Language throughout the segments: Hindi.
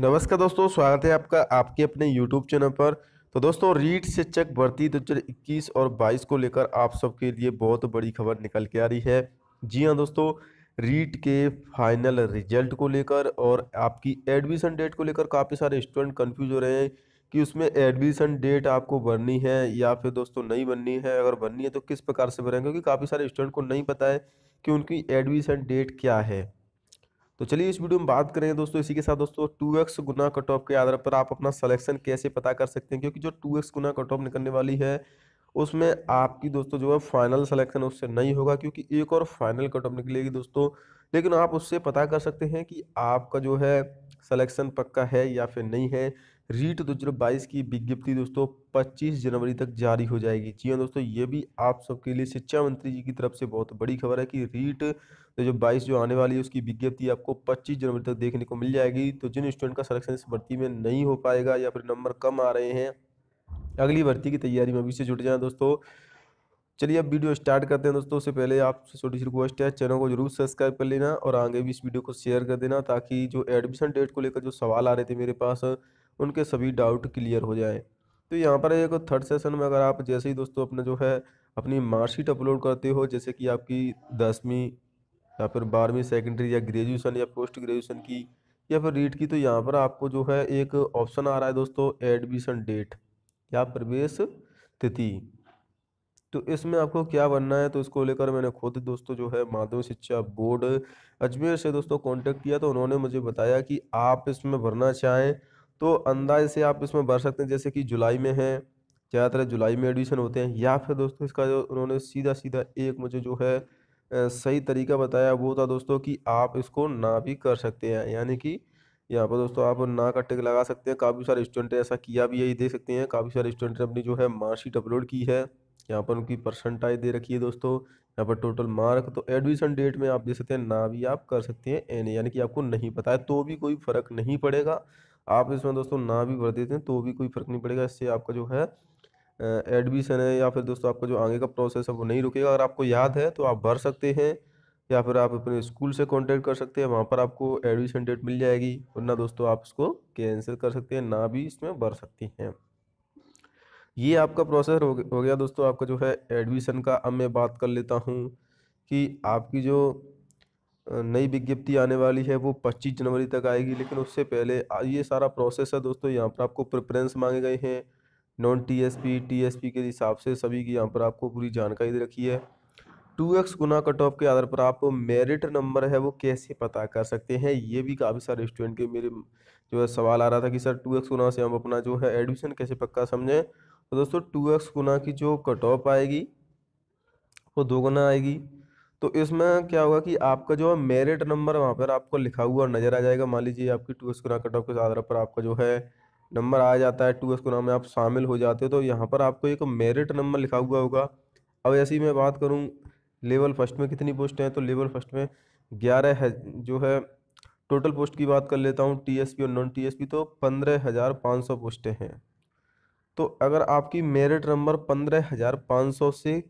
नमस्कार दोस्तों स्वागत है आपका आपके अपने YouTube चैनल पर तो दोस्तों रीट शिक्षक भर्ती दो हज़ार इक्कीस और बाईस को लेकर आप सबके लिए बहुत बड़ी खबर निकल के आ रही है जी हाँ दोस्तों रीट के फाइनल रिजल्ट को लेकर और आपकी एडमिशन डेट को लेकर काफ़ी सारे स्टूडेंट कन्फ्यूज हो रहे हैं कि उसमें एडमिशन डेट आपको भरनी है या फिर दोस्तों नहीं भरनी है अगर भरनी है तो किस प्रकार से भरें क्योंकि काफ़ी सारे स्टूडेंट को नहीं पता है कि उनकी एडमिशन डेट क्या है तो चलिए इस वीडियो में बात करेंगे दोस्तों इसी के साथ दोस्तों टू एक्स गुना कट ऑफ के आधार पर आप अपना सलेक्शन कैसे पता कर सकते हैं क्योंकि जो टू एक्स गुना कट ऑफ निकलने वाली है उसमें आपकी दोस्तों जो है फाइनल सलेक्शन उससे नहीं होगा क्योंकि एक और फाइनल कट ऑफ निकलेगी दोस्तों लेकिन आप उससे पता कर सकते हैं कि आपका जो है सलेक्शन पक्का है या फिर नहीं है रीट दो हज़ार बाईस की विज्ञप्ति दोस्तों 25 जनवरी तक जारी हो जाएगी जी हाँ दोस्तों ये भी आप सबके लिए शिक्षा मंत्री जी की तरफ से बहुत बड़ी खबर है कि रीट दो हज़ार बाईस जो आने वाली है उसकी विज्ञप्ति आपको 25 जनवरी तक देखने को मिल जाएगी तो जिन स्टूडेंट का सलेक्शन इस भर्ती में नहीं हो पाएगा या फिर नंबर कम आ रहे हैं अगली भर्ती की तैयारी में अभी से जुट जाए दोस्तों चलिए अब वीडियो स्टार्ट करते हैं दोस्तों उससे पहले आपसे छोटी सी रिक्वेस्ट है चैनल को जरूर सब्सक्राइब कर लेना और आगे भी इस वीडियो को शेयर कर देना ताकि जो एडमिशन डेट को लेकर जो सवाल आ रहे थे मेरे पास उनके सभी डाउट क्लियर हो जाएँ तो यहाँ पर एक थर्ड सेशन में अगर आप जैसे ही दोस्तों अपना जो है अपनी मार्कशीट अपलोड करते हो जैसे कि आपकी दसवीं या फिर बारहवीं सेकेंडरी या ग्रेजुएसन या पोस्ट ग्रेजुएसन की या फिर रीट की तो यहाँ पर आपको जो है एक ऑप्शन आ रहा है दोस्तों एडमिशन डेट या प्रवेश तिथि तो इसमें आपको क्या बनना है तो इसको लेकर मैंने खुद दोस्तों जो है माध्यमिक शिक्षा बोर्ड अजमेर से दोस्तों कांटेक्ट किया तो उन्होंने मुझे बताया कि आप इसमें भरना चाहें तो अंदाज से आप इसमें भर सकते हैं जैसे कि जुलाई में है ज़्यादातर जुलाई में एडमिशन होते हैं या फिर दोस्तों इसका जो उन्होंने सीधा सीधा एक मुझे जो है सही तरीका बताया वो था दोस्तों कि आप इसको ना भी कर सकते हैं यानी कि यहाँ पर दोस्तों आप ना का टिक लगा सकते हैं काफ़ी सारे स्टूडेंट ऐसा किया भी यही देख सकते हैं काफ़ी सारे स्टूडेंट ने अपनी जो है मार्कशीट अपलोड की है यहाँ पर उनकी परसेंटाइज दे रखी है दोस्तों यहाँ पर टोटल मार्क तो एडमिशन डेट में आप देख सकते हैं ना भी आप कर सकते हैं एन यानी कि आपको नहीं पता है तो भी कोई फ़र्क नहीं पड़ेगा आप इसमें दोस्तों ना भी भर देते हैं तो भी कोई फ़र्क नहीं पड़ेगा इससे आपका जो है एडमिशन है या फिर दोस्तों आपका जो आगे का प्रोसेस है वो नहीं रुकेगा अगर आपको याद है तो आप भर सकते हैं या फिर आप अपने स्कूल से कांटेक्ट कर सकते हैं वहाँ पर आपको एडमिशन डेट मिल जाएगी वरना दोस्तों आप इसको कैंसिल कर सकते हैं ना भी इसमें भर सकती हैं ये आपका प्रोसेस हो गया दोस्तों आपका जो है एडमिशन का अब मैं बात कर लेता हूँ कि आपकी जो नई विज्ञप्ति आने वाली है वो 25 जनवरी तक आएगी लेकिन उससे पहले ये सारा प्रोसेस है दोस्तों यहाँ पर आपको प्रेफरेंस मांगे गए हैं नॉन टीएसपी टीएसपी के हिसाब से सभी की यहाँ पर आपको पूरी जानकारी दे रखी है टू एक्स गुना कट ऑफ के आधार पर आप मेरिट नंबर है वो कैसे पता कर सकते हैं ये भी काफ़ी सारे स्टूडेंट के मेरे जो है सवाल आ रहा था कि सर टू एक्स गुना से हम अपना जो है एडमिशन कैसे पक्का समझें तो दोस्तों टू एक्स गुना की जो कट ऑफ आएगी वो दो गुना आएगी तो इसमें क्या होगा कि आपका जो है मेरिट नंबर वहाँ पर आपको लिखा हुआ नज़र आ जाएगा मान लीजिए आपकी टू एस कट ऑफ के आधार पर आपका जो है नंबर आ जाता है टू एस गुना में आप शामिल हो जाते हो तो यहाँ पर आपको एक मेरिट नंबर लिखा हुआ होगा अब ऐसी मैं बात करूँ लेवल फर्स्ट में कितनी पोस्ट हैं तो लेवल फर्स्ट में ग्यारह है जो है टोटल पोस्ट की बात कर लेता हूँ टीएसपी और नॉन टीएसपी तो पंद्रह हज़ार पाँच सौ पोस्टें हैं तो अगर आपकी मेरिट नंबर पंद्रह हज़ार पाँच सौ से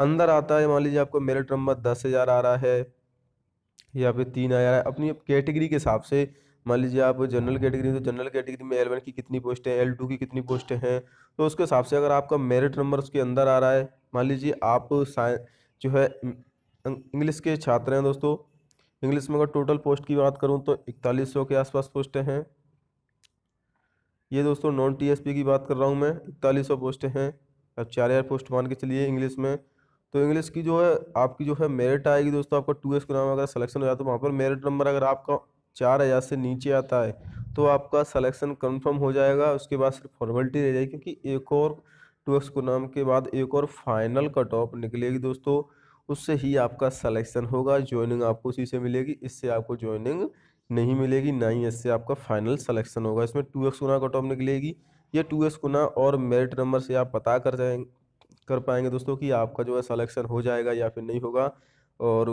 अंदर आता है मान लीजिए आपको मेरिट नंबर दस हज़ार आ रहा है या फिर तीन हज़ार है अपनी कैटेगरी के हिसाब से मान लीजिए आप जनरल कैटेगरी तो जनरल कैटेगरी में एल वन की कितनी पोस्टें एल टू की कितनी पोस्टें हैं तो उसके हिसाब से अगर आपका मेरिट नंबर उसके अंदर आ रहा है मान लीजिए आप साइंस जो है इंग्लिश के छात्र हैं दोस्तों इंग्लिश में अगर टोटल पोस्ट की बात करूं तो इकतालीस सौ के आसपास पोस्टें हैं ये दोस्तों नॉन टीएसपी की बात कर रहा हूं मैं इकतालीस सौ पोस्टें हैं अब चार हज़ार पोस्ट मान के चलिए इंग्लिश में तो इंग्लिश की जो है आपकी जो है मेरिट आएगी दोस्तों आपका टू एस नाम अगर सलेक्शन हो जाता तो है वहाँ पर मेरिट नंबर अगर आपका चार हज़ार से नीचे आता है तो आपका सलेक्शन कंफर्म हो जाएगा उसके बाद सिर्फ फॉर्मेलिटी रह जाएगी क्योंकि एक और टू एक्स नाम के बाद एक और फाइनल कट ऑफ निकलेगी दोस्तों उससे ही आपका सलेक्शन होगा ज्वाइनिंग आपको उसी से मिलेगी इससे आपको ज्वाइनिंग नहीं मिलेगी ना ही इससे आपका फाइनल सलेक्शन होगा इसमें टू एक्स गुना कट ऑफ निकलेगी ये टू एक्स गुना और मेरिट नंबर से आप पता कर जाएंगे कर पाएंगे दोस्तों कि आपका जो है सलेक्शन हो जाएगा या फिर नहीं होगा और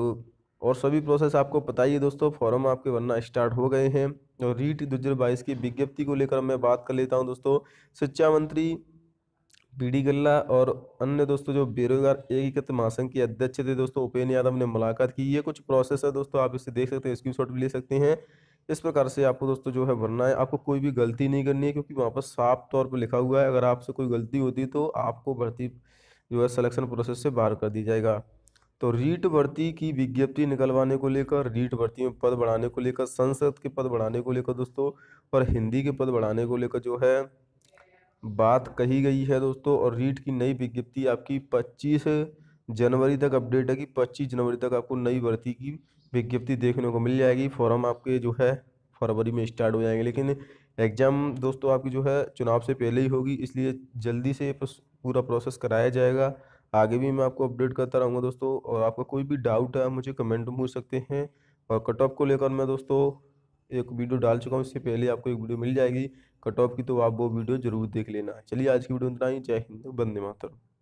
और सभी प्रोसेस आपको पता ही है दोस्तों फॉर्म आपके भरना स्टार्ट हो गए हैं और रीट दो हज़ार बाईस की विज्ञप्ति को लेकर मैं बात कर लेता हूं दोस्तों शिक्षा मंत्री बी डी गल्ला और अन्य दोस्तों जो बेरोजगार एकीकृत महासंघ के अध्यक्ष थे दोस्तों उपेन्द्र यादव ने मुलाकात की ये कुछ प्रोसेस है दोस्तों आप इसे देख सकते हैं स्क्रीन भी ले सकते हैं इस प्रकार से आपको दोस्तों जो है भरना है आपको कोई भी गलती नहीं करनी है क्योंकि वहाँ पर साफ तौर पर लिखा हुआ है अगर आपसे कोई गलती होती तो आपको भर्ती जो है सलेक्शन प्रोसेस से बाहर कर दी जाएगा तो रीट भर्ती की विज्ञप्ति निकलवाने को लेकर रीट भर्ती में पद बढ़ाने को लेकर संसद के पद बढ़ाने को लेकर दोस्तों और हिंदी के पद बढ़ाने को लेकर जो है बात कही गई है दोस्तों और रीट की नई विज्ञप्ति आपकी पच्चीस जनवरी तक अपडेट है कि पच्चीस जनवरी तक आपको नई भर्ती की विज्ञप्ति देखने को मिल जाएगी फॉर्म आपके जो है फरवरी में स्टार्ट हो जाएंगे लेकिन एग्ज़ाम दोस्तों आपकी जो है चुनाव से पहले ही होगी इसलिए जल्दी से पूरा प्रोसेस कराया जाएगा आगे भी मैं आपको अपडेट करता रहूँगा दोस्तों और आपका कोई भी डाउट है मुझे कमेंट में पूछ सकते हैं और कट ऑफ को लेकर मैं दोस्तों एक वीडियो डाल चुका हूँ इससे पहले आपको एक वीडियो मिल जाएगी कट ऑफ की तो आप वो वीडियो जरूर देख लेना चलिए आज की वीडियो इतना ही जय हिंद बंदे मातरम